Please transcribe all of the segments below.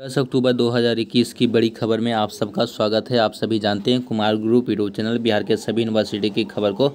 दस अक्टूबर 2021 की बड़ी खबर में आप सबका स्वागत है आप सभी जानते हैं Kumar group YouTube channel Bihar के सभी यूनिवर्सिटी की खबर को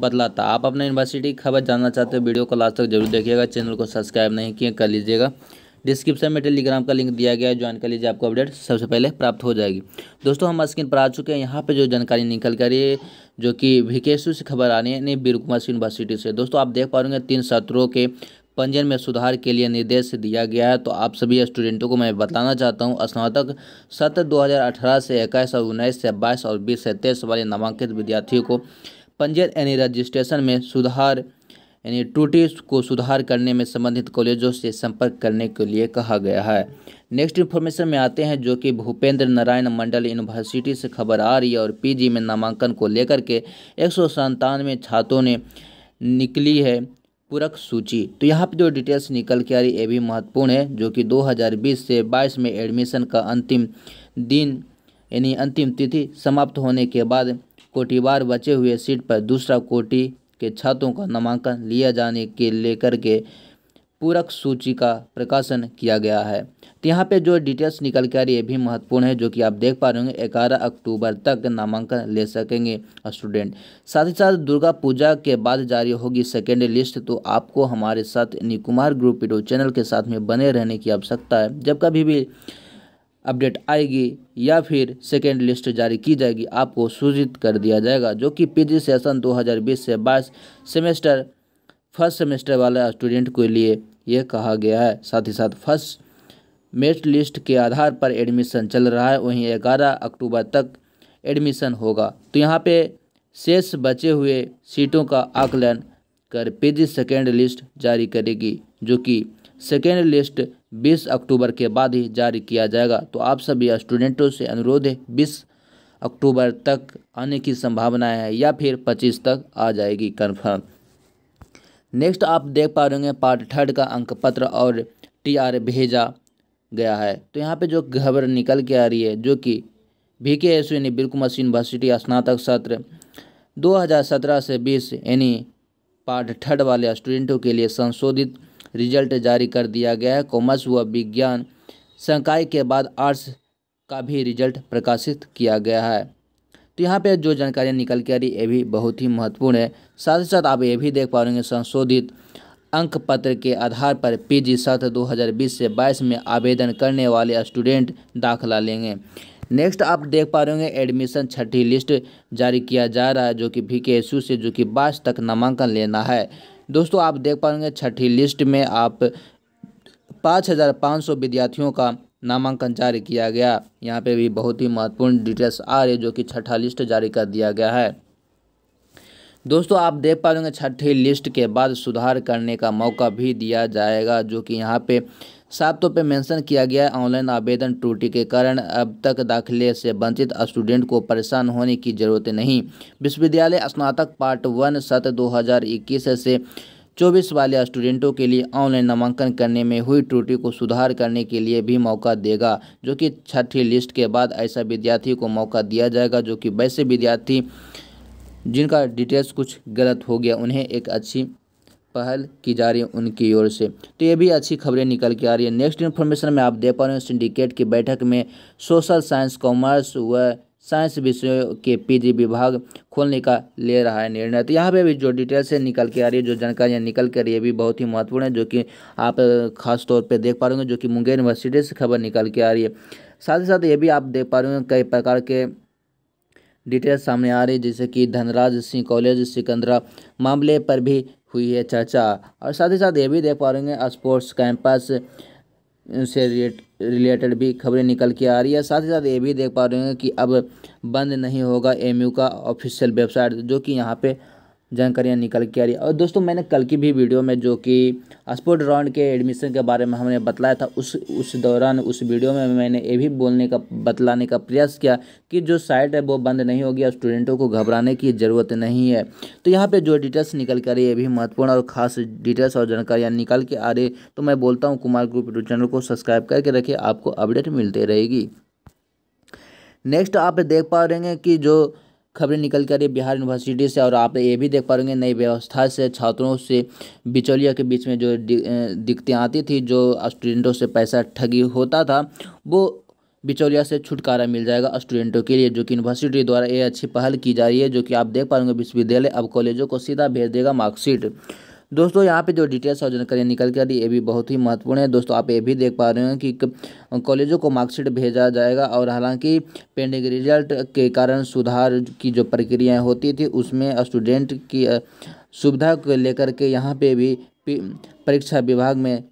बदलाता आप अपने यूनिवर्सिटी की खबर जानना चाहते हो वीडियो को लास्ट तक जरूर देखिएगा चैनल को सब्सक्राइब नहीं किए कर लीजिएगा डिस्क्रिप्शन में टेलीग्राम का लिंक दिया गया है ज्वाइन कर लीजिए आपको अपडेट सबसे पहले प्राप्त हो जाएगी दोस्तों हम स्क्रीन पर आ चुके हैं यहाँ पे जो जानकारी निकल कर ये जो कि भिकेसु से खबर रही यानी बीर कुमार यूनिवर्सिटी से दोस्तों आप देख पा रहे तीन सत्रों के पंजीयन में सुधार के लिए निर्देश दिया गया है तो आप सभी स्टूडेंटों को मैं बताना चाहता हूँ स्नातक सत्र 2018 से इक्कीस और उन्नीस से बाईस और बीस से तेईस वाले नामांकित विद्यार्थियों को पंजीयन यानी रजिस्ट्रेशन में सुधार यानी त्रुटि को सुधार करने में संबंधित कॉलेजों से संपर्क करने के लिए कहा गया है नेक्स्ट इन्फॉर्मेशन में आते हैं जो कि भूपेंद्र नारायण मंडल यूनिवर्सिटी से खबर आ रही है और पीजी में नामांकन को लेकर के एक छात्रों ने निकली है पूरक सूची तो यहाँ पे जो डिटेल्स निकल के आ रही ये भी महत्वपूर्ण है जो कि 2020 से 22 में एडमिशन का अंतिम दिन यानी अंतिम तिथि समाप्त होने के बाद कोटिवार बचे हुए सीट पर दूसरा कोटि के छात्रों का नामांकन लिया जाने के लेकर के पूरक सूची का प्रकाशन किया गया है तो यहाँ पे जो डिटेल्स निकल के आ रही ये भी महत्वपूर्ण है जो कि आप देख पा रहे होंगे ग्यारह अक्टूबर तक नामांकन ले सकेंगे स्टूडेंट साथ ही साथ दुर्गा पूजा के बाद जारी होगी सेकेंड लिस्ट तो आपको हमारे साथ निकुमार ग्रुप वीडियो चैनल के साथ में बने रहने की आवश्यकता है जब कभी भी अपडेट आएगी या फिर सेकेंड लिस्ट जारी की जाएगी आपको सूचित कर दिया जाएगा जो कि पी सेशन दो से बाईस सेमेस्टर फर्स्ट सेमेस्टर वाला स्टूडेंट के लिए यह कहा गया है साथ ही साथ फर्स्ट मेरिट लिस्ट के आधार पर एडमिशन चल रहा है वहीं ग्यारह अक्टूबर तक एडमिशन होगा तो यहाँ पे शेष बचे हुए सीटों का आकलन कर पीजी सेकेंड लिस्ट जारी करेगी जो कि सेकेंड लिस्ट 20 अक्टूबर के बाद ही जारी किया जाएगा तो आप सभी स्टूडेंटों से अनुरोध है बीस अक्टूबर तक आने की संभावना है या फिर 25 तक आ जाएगी कन्फर्म नेक्स्ट आप देख पा रहे होंगे पार्ट थर्ड का अंक पत्र और टी आर भेजा गया है तो यहाँ पे जो खबर निकल के आ रही है जो कि वी के एस यानी बिरकू यूनिवर्सिटी स्नातक सत्र 2017 से 20 यानी पार्ट थर्ड वाले स्टूडेंटों के लिए संशोधित रिजल्ट जारी कर दिया गया है कॉमर्स व विज्ञान संकाय के बाद आर्ट्स का भी रिजल्ट प्रकाशित किया गया है तो यहाँ पे जो जानकारियाँ निकल के आ रही ये भी बहुत ही महत्वपूर्ण है साथ ही साथ आप ये भी देख पा रहे संशोधित अंक पत्र के आधार पर पीजी सत्र 2020 से 22 में आवेदन करने वाले स्टूडेंट दाखला लेंगे नेक्स्ट आप देख पा रहे होंगे एडमिशन छठी लिस्ट जारी किया जा रहा है जो कि वी के से जो कि बाईस तक नामांकन लेना है दोस्तों आप देख पा होंगे छठी लिस्ट में आप पाँच हज़ार पाँच सौ विद्यार्थियों का नामांकन जारी किया गया यहाँ पे भी बहुत ही महत्वपूर्ण डिटेल्स आ रही है जो कि छठा लिस्ट जारी कर दिया गया है दोस्तों आप देख पा रहे छठी लिस्ट के बाद सुधार करने का मौका भी दिया जाएगा जो कि यहाँ पे साफ तौर पर मेंशन किया गया है ऑनलाइन आवेदन त्रुटि के कारण अब तक दाखिले से वंचित स्टूडेंट को परेशान होने की जरूरत नहीं विश्वविद्यालय स्नातक पार्ट वन सत 2021 से चौबीस वाले स्टूडेंटों के लिए ऑनलाइन नामांकन करने में हुई त्रुटि को सुधार करने के लिए भी मौका देगा जो कि छठी लिस्ट के बाद ऐसा विद्यार्थी को मौका दिया जाएगा जो कि वैसे विद्यार्थी जिनका डिटेल्स कुछ गलत हो गया उन्हें एक अच्छी पहल की जा रही है उनकी ओर से तो ये भी अच्छी खबरें निकल के आ रही है नेक्स्ट इन्फॉर्मेशन में आप दे पा रहे हैं सिंडिकेट की बैठक में सोशल साइंस कॉमर्स व साइंस विषयों के पीजी विभाग खोलने का ले रहा है निर्णय तो यहाँ पे भी जो डिटेल्स है निकल के आ रही है जो जानकारियाँ निकल के आ रही है भी बहुत ही महत्वपूर्ण है जो कि आप खास तौर पे देख पा रहे होंगे जो कि मुंगेर यूनिवर्सिटी से खबर निकल के आ रही है साथ ही साथ ये भी आप देख पा रहे होंगे कई प्रकार के डिटेल्स सामने आ रही है जैसे कि धनराज सिंह कॉलेज सिकंदरा मामले पर भी हुई है चर्चा और साथ ही साथ ये भी देख पा रहे होंगे स्पोर्ट्स कैंपस से रिलेटेड भी खबरें निकल के आ रही है साथ ही साथ ये भी देख पा रहे हैं कि अब बंद नहीं होगा एमयू का ऑफिशियल वेबसाइट जो कि यहाँ पे जानकारियाँ निकल के आ रही और दोस्तों मैंने कल की भी वीडियो में जो कि स्पोर्ट राउंड के एडमिशन के बारे में हमने बताया था उस उस दौरान उस वीडियो में मैंने ये भी बोलने का बतलाने का प्रयास किया कि जो साइट है वो बंद नहीं होगी और स्टूडेंटों को घबराने की ज़रूरत नहीं है तो यहाँ पर जो डिटेल्स निकल के आ रही है भी महत्वपूर्ण और खास डिटेल्स और जानकारियाँ निकल के आ रही तो मैं बोलता हूँ कुमार ग्रुप यूट्यूब चैनल को सब्सक्राइब करके रखिए आपको अपडेट मिलते रहेगी नेक्स्ट आप देख पा रहे हैं कि जो खबरें निकल कर बिहार यूनिवर्सिटी से और आप ये भी देख पा रहे नई व्यवस्था से छात्रों से बिचौलिया के बीच में जो दिक्कतें आती थी जो स्टूडेंटों से पैसा ठगी होता था वो बिचौलिया से छुटकारा मिल जाएगा स्टूडेंटों के लिए जो कि यूनिवर्सिटी द्वारा ये अच्छी पहल की जा रही है जो कि आप देख पाएंगे विश्वविद्यालय अब कॉलेजों को सीधा भेज देगा मार्कशीट दोस्तों यहाँ पे जो डिटेल्स और जानकारी निकल कर ये भी बहुत ही महत्वपूर्ण है दोस्तों आप ये भी देख पा रहे हैं कि कॉलेजों को मार्कशीट भेजा जाएगा और हालांकि पेंडिंग रिजल्ट के कारण सुधार की जो प्रक्रियाएँ होती थी उसमें स्टूडेंट की सुविधा को लेकर के यहाँ पे भी परीक्षा विभाग में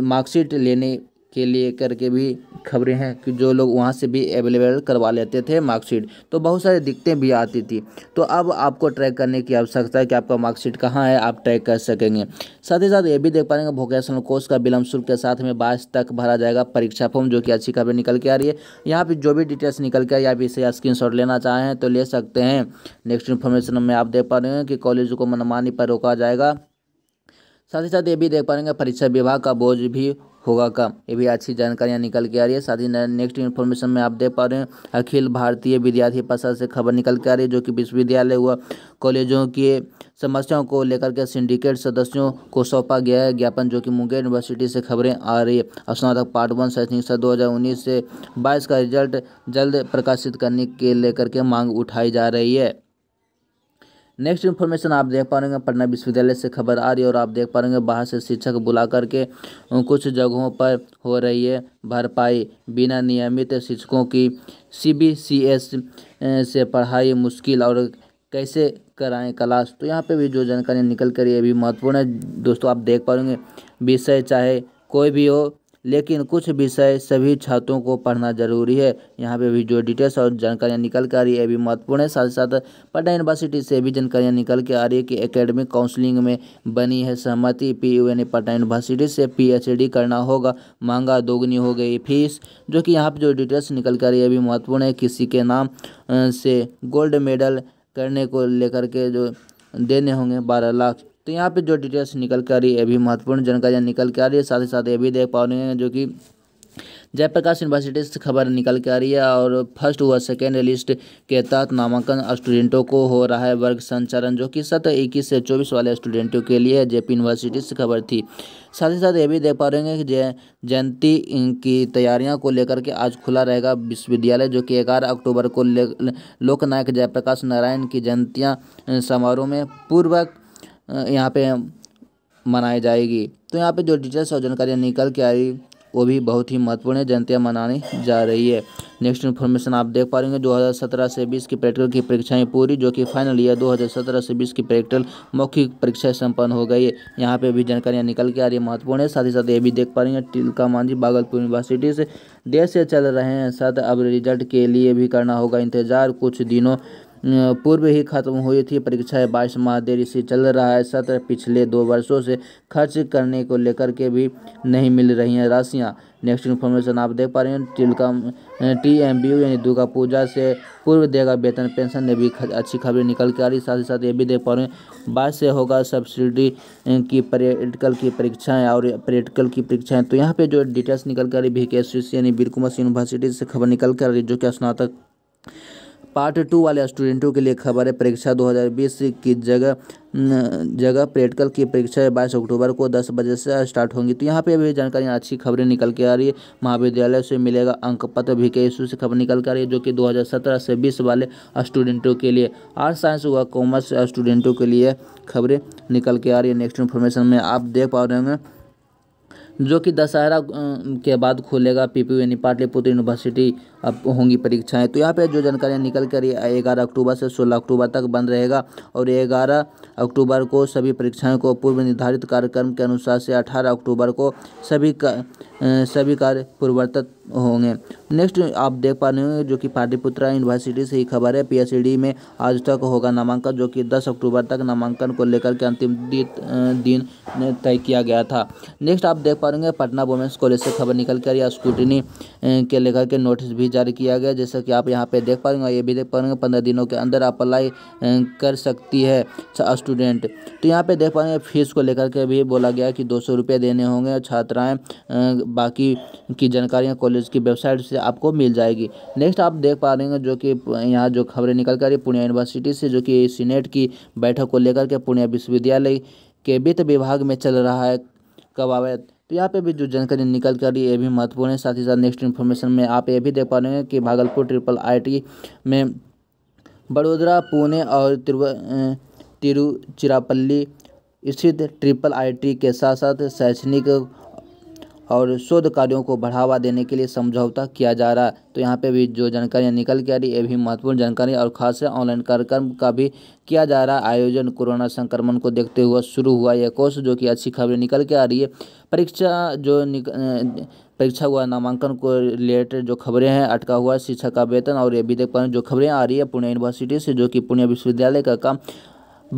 मार्कशीट लेने के लिए करके भी खबरें हैं कि जो लोग वहाँ से भी अवेलेबल करवा लेते थे मार्कशीट तो बहुत सारी दिक्कतें भी आती थी तो अब आपको ट्रैक करने की आवश्यकता है कि आपका मार्कशीट कहाँ है आप ट्रैक कर सकेंगे साथ ही साथ ये भी देख पाएंगे वोकेशनल कोर्स का विलम्ब शुल्क के साथ में बाईस तक भरा जाएगा परीक्षा फॉर्म जो कि अच्छी खबर निकल के आ रही है यहाँ पर जो भी डिटेल्स निकल के आई आप इसे स्क्रीन लेना चाहें तो ले सकते हैं नेक्स्ट इन्फॉर्मेशन में आप देख पा रहे हैं कि कॉलेज को मनमानी पर रोका जाएगा साथ ही साथ ये भी देख पाएंगे परीक्षा विभाग का बोझ भी होगा का ये भी अच्छी जानकारियाँ निकल के आ रही है साथ ही नेक्स्ट इन्फॉर्मेशन में आप दे पा रहे हैं अखिल भारतीय विद्यार्थी परिषद से खबर निकल के आ रही है जो कि विश्वविद्यालय हुआ कॉलेजों की समस्याओं को लेकर के सिंडिकेट सदस्यों को सौंपा गया है ज्ञापन जो कि मुंगेर यूनिवर्सिटी से खबरें आ रही है स्नातक पार्ट वन शैक्षणिक सत्र दो हज़ार उन्नीस से बाईस का रिजल्ट जल्द प्रकाशित करने के लेकर के मांग उठाई जा रही है नेक्स्ट इन्फॉर्मेशन आप देख पा रहे हैं पटना विश्वविद्यालय से खबर आ रही है और आप देख पा रहे हैं बाहर से शिक्षक बुला करके कुछ जगहों पर हो रही है भरपाई बिना नियमित शिक्षकों की सीबीसीएस से पढ़ाई मुश्किल और कैसे कराएं क्लास तो यहाँ पे भी जो जानकारी निकल कर ये भी महत्वपूर्ण है दोस्तों आप देख पा पाएंगे विषय चाहे कोई भी हो लेकिन कुछ विषय सभी छात्रों को पढ़ना जरूरी है यहाँ पे भी जो डिटेल्स और जानकारियाँ निकल के आ रही है भी महत्वपूर्ण है साथ ही साथ पटना यूनिवर्सिटी से भी जानकारियाँ निकल के आ रही है कि एकेडमिक काउंसलिंग में बनी है सहमति पी यू यानी पटना यूनिवर्सिटी से पीएचडी करना होगा महंगा दोगुनी हो गई फीस जो कि यहाँ पर जो डिटेल्स निकल के आ रही है भी महत्वपूर्ण है किसी के नाम से गोल्ड मेडल करने को लेकर के जो देने होंगे बारह लाख तो यहाँ पे जो डिटेल्स निकल कर रही है भी महत्वपूर्ण जानकारियाँ निकल के आ रही है साथ ही साथ ये भी देख पा रहे हैं जो कि जयप्रकाश यूनिवर्सिटी से खबर निकल के आ रही है और फर्स्ट व सेकेंड लिस्ट के तहत नामांकन स्टूडेंटों को हो रहा है वर्ग संचालन जो कि सत्र इक्कीस से चौबीस वाले स्टूडेंटों के लिए पी यूनिवर्सिटी से खबर थी साथ ही साथ ये भी देख पा रहे हैं कि जय जयंती की तैयारियां को लेकर के आज खुला रहेगा विश्वविद्यालय जो कि ग्यारह अक्टूबर को लोकनायक जयप्रकाश नारायण की जयंतियाँ समारोह में पूर्वक यहाँ पे मनाई जाएगी तो यहाँ पे जो डिटेल्स और जानकारियाँ निकल के आ रही वो भी बहुत ही महत्वपूर्ण है जयंतियाँ मनाने जा रही है नेक्स्ट इन्फॉर्मेशन आप देख पा रहे हैं दो से 20 की प्रैक्टिकल की परीक्षाएं पूरी जो कि फाइनल ईयर 2017 से 20 की प्रैक्टिकल मौखिक परीक्षाएं संपन्न हो गई है यहाँ पे भी जानकारियाँ निकल के आ रही है महत्वपूर्ण है साथ ही साथ ये भी देख पा रही हैं टिलका मांझी भागलपुर यूनिवर्सिटी से देर से चल रहे हैं साथ अब रिजल्ट के लिए भी करना होगा इंतजार कुछ दिनों पूर्व ही खत्म हुई थी परीक्षाएं बाईस माह देरी से चल रहा है सत्र पिछले दो वर्षों से खर्च करने को लेकर के भी नहीं मिल रही हैं राशियाँ नेक्स्ट इन्फॉर्मेशन आप देख पा रहे हैं Tilka T M B U यानी दुर्गा पूजा से पूर्व देगा वेतन पेंशन ने भी अच्छी खबरें निकल के आ रही साथ ही साथ ये भी देख पा रहे हैं बाद से होगा सब्सिडी की प्रैक्टिकल की परीक्षाएं और प्रैक्टिकल की परीक्षाएं तो यहाँ पे जो डिटेल्स निकल कर आ रही भी के एस यानी बिरकुमस यूनिवर्सिटी से खबर निकल कर आ रही जो कि स्नातक पार्ट टू वाले स्टूडेंटों के लिए खबर है परीक्षा 2020 की जगह जगह प्रैक्टिकल की परीक्षा 22 अक्टूबर को 10 बजे से स्टार्ट होंगी तो यहाँ पे भी जानकारियाँ अच्छी खबरें निकल के आ रही है महाविद्यालय से मिलेगा अंक पत्र भी के इशू से खबर निकल के आ रही है जो कि 2017 से 20 वाले स्टूडेंटों के लिए आर्ट्स साइंस व कॉमर्स स्टूडेंटों के लिए खबरें निकल के आ रही है नेक्स्ट इन्फॉर्मेशन में आप देख पा रहे होंगे जो कि दशहरा के बाद खोलेगा पी यानी पाटलिपुत्र यूनिवर्सिटी अब होंगी परीक्षाएं तो यहाँ पे जो जानकारियाँ निकल कर ग्यारह अक्टूबर से सोलह अक्टूबर तक बंद रहेगा और ग्यारह अक्टूबर को सभी परीक्षाओं को पूर्व निर्धारित कार्यक्रम के अनुसार से अठारह अक्टूबर को सभी का, सभी कार्य पूर्ववर्तित होंगे नेक्स्ट आप देख पा रहे होंगे जो कि पाटलिपुत्र यूनिवर्सिटी से ही खबर है पी में आज तक होगा नामांकन जो कि दस अक्टूबर तक नामांकन को लेकर के अंतिम दिन तय किया गया था नेक्स्ट आप देख पा रहे पटना वुमेंस कॉलेज से खबर निकल कर या स्कूटनी के लेकर के नोटिस भी जारी किया गया जैसा कि आप यहाँ पे देख पाएंगे ये भी देख पाएंगे पंद्रह दिनों के अंदर आप अप्लाई कर सकती है स्टूडेंट तो यहाँ पे देख पाएंगे फीस को लेकर के भी बोला गया कि दो सौ रुपये देने होंगे छात्राएँ बाकी की जानकारियाँ कॉलेज की वेबसाइट से आपको मिल जाएगी नेक्स्ट आप देख पा रहे हैं जो कि यहाँ जो खबरें निकल कर रही पुणे यूनिवर्सिटी से जो कि सीनेट की बैठक को लेकर के पुणे विश्वविद्यालय के वित्त विभाग में चल रहा है कवायद तो यहाँ पे भी जो जानकारी निकल कर रही है ये भी महत्वपूर्ण है साथ ही साथ नेक्स्ट इन्फॉर्मेशन में आप ये भी देख पा रहे हैं कि भागलपुर ट्रिपल आईटी में बड़ोदरा पुणे और तिरुचिरापल्ली स्थित ट्रिपल आईटी के साथ साथ शैक्षणिक और शोध कार्यों को बढ़ावा देने के लिए समझौता किया जा रहा है तो यहाँ पे भी जो जानकारियाँ निकल के आ रही है ये भी महत्वपूर्ण जानकारी और खास ऑनलाइन कार्यक्रम का भी किया जा रहा आयोजन कोरोना संक्रमण को देखते हुए शुरू हुआ यह कोर्स जो कि अच्छी खबरें निकल के आ रही है परीक्षा जो निक... परीक्षा हुआ नामांकन को रिलेटेड जो खबरें हैं अटका हुआ शिक्षा का वेतन और ये भी देख पा रहे हैं जो खबरें आ रही है पुणे यूनिवर्सिटी से जो कि पुणे विश्वविद्यालय का काम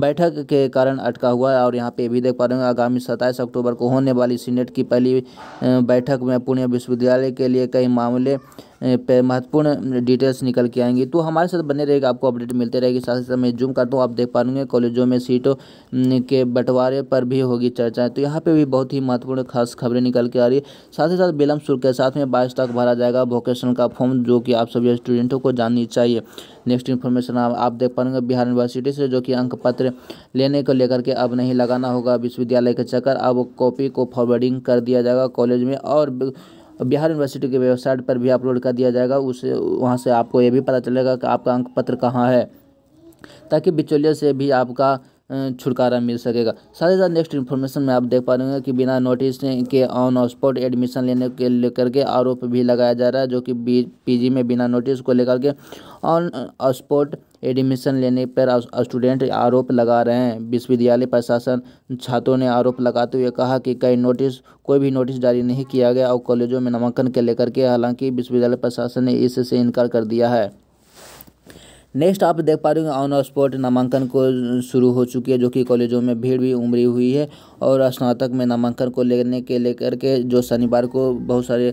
बैठक के कारण अटका हुआ है और यहाँ पे भी देख पा रहे हैं आगामी सत्ताईस अक्टूबर को होने वाली सीनेट की पहली बैठक में पुणे विश्वविद्यालय के लिए कई मामले महत्वपूर्ण डिटेल्स निकल के आएंगी तो हमारे साथ बने रहेगा आपको अपडेट मिलते रहेगी साथ ही साथ मैं जूम करता हूँ आप देख पा रहे कॉलेजों में सीटों के बंटवारे पर भी होगी चर्चाएँ तो यहाँ पर भी बहुत ही महत्वपूर्ण खास खबरें निकल के आ रही है साथ ही साथ विलम्ब शुल्क के साथ में बाईस तक भरा जाएगा वोकेशनल का फॉर्म जो कि आप सभी स्टूडेंटों को जाननी चाहिए नेक्स्ट इन्फॉर्मेशन आप, आप देख पाएंगे बिहार यूनिवर्सिटी से जो कि अंक पत्र लेने को लेकर के अब नहीं लगाना होगा विश्वविद्यालय के चक्कर अब कॉपी को फॉरवर्डिंग कर दिया जाएगा कॉलेज में और तो बिहार यूनिवर्सिटी की वेबसाइट पर भी अपलोड कर दिया जाएगा उस वहाँ से आपको ये भी पता चलेगा कि आपका अंक पत्र कहाँ है ताकि बिचौलियों से भी आपका छुटकारा मिल सकेगा साथ ही साथ नेक्स्ट इन्फॉर्मेशन में आप देख पा रहे हैं कि बिना नोटिस के ऑन स्पॉट एडमिशन लेने के लेकर के आरोप भी लगाया जा रहा है जो कि पीजी में बिना नोटिस को लेकर के ऑन स्पॉट एडमिशन लेने पर स्टूडेंट आरोप लगा रहे हैं विश्वविद्यालय प्रशासन छात्रों ने आरोप लगाते हुए कहा कि कई नोटिस कोई भी नोटिस जारी नहीं किया गया और कॉलेजों में नामांकन के लेकर के हालांकि विश्वविद्यालय प्रशासन ने इससे इनकार कर दिया है नेक्स्ट आप देख पा रहे हो ऑन स्पॉट नामांकन को शुरू हो चुकी है जो कि कॉलेजों में भीड़ भी उमड़ी हुई है और स्नातक में नामांकन को लेने के लेकर के जो शनिवार को बहुत सारे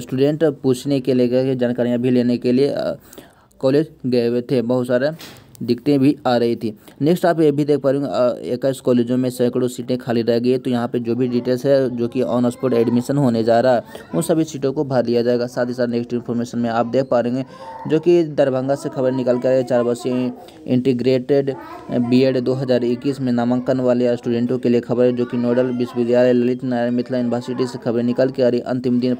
स्टूडेंट पूछने के लेकर के जानकारियाँ भी लेने के लिए कॉलेज गए हुए थे बहुत सारे दिक्कतें भी आ रही थी नेक्स्ट आप ये भी देख पा रहे हो इक्कीस कॉलेजों में सैकड़ों सीटें खाली रह गई है तो यहाँ पे जो भी डिटेल्स है जो कि ऑन स्पॉट एडमिशन होने जा रहा है उन सभी सीटों को भर लिया जाएगा साथ ही साथ नेक्स्ट इन्फॉर्मेशन में आप देख पा रहे हैं जो कि दरभंगा से खबर निकल कर है चार वर्षीय इंटीग्रेटेड बी एड में नामांकन वाले स्टूडेंटों के लिए खबर है जो कि नोडल विश्वविद्यालय ललित नारायण मिथिला यूनिवर्सिटी से खबर निकल के आ रही अंतिम दिन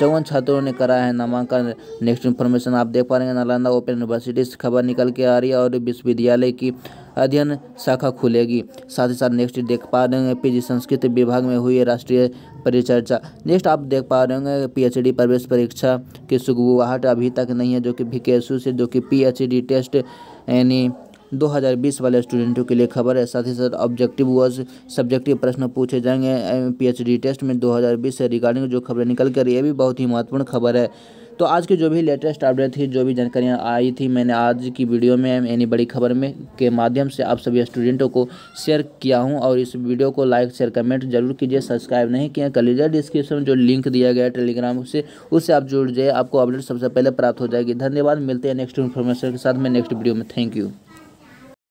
चौवन छात्रों ने कराया है नामांकन नेक्स्ट इन्फॉर्मेशन आप देख पा रहे हैं नालंदा ओपन यूनिवर्सिटी से खबर निकल के आ रही है और विश्वविद्यालय की अध्ययन शाखा खुलेगी साथ ही साथ नेक्स्ट देख पा रहे हैं पीजी संस्कृत विभाग में हुई राष्ट्रीय परिचर्चा नेक्स्ट आप देख पा रहे हैं पीएचडी प्रवेश परीक्षा की सुगुवाहट अभी तक नहीं है जो कि भी से जो कि पीएचडी टेस्ट यानी 2020 वाले स्टूडेंटों के लिए खबर है साथ ही साथ ऑब्जेक्टिव व सब्जेक्टिव प्रश्न पूछे जाएंगे पीएचडी टेस्ट में 2020 से रिगार्डिंग जो खबरें निकल कर ये भी बहुत ही महत्वपूर्ण खबर है तो आज की जो भी लेटेस्ट अपडेट थी जो भी जानकारियाँ आई थी मैंने आज की वीडियो में यानी बड़ी खबर में के माध्यम से आप सभी स्टूडेंटों को शेयर किया हूँ और इस वीडियो को लाइक शेयर कमेंट जरूर कीजिए सब्सक्राइब नहीं किया कर लीजिए डिस्क्रिप्शन में जो लिंक दिया गया टेलीग्राम से उससे आप जुड़ जाइए आपको अपडेट सबसे पहले प्राप्त हो जाएगी धन्यवाद मिलते हैं नेक्स्ट इन्फॉर्मेशन के साथ में नेक्स्ट वीडियो में थैंक यू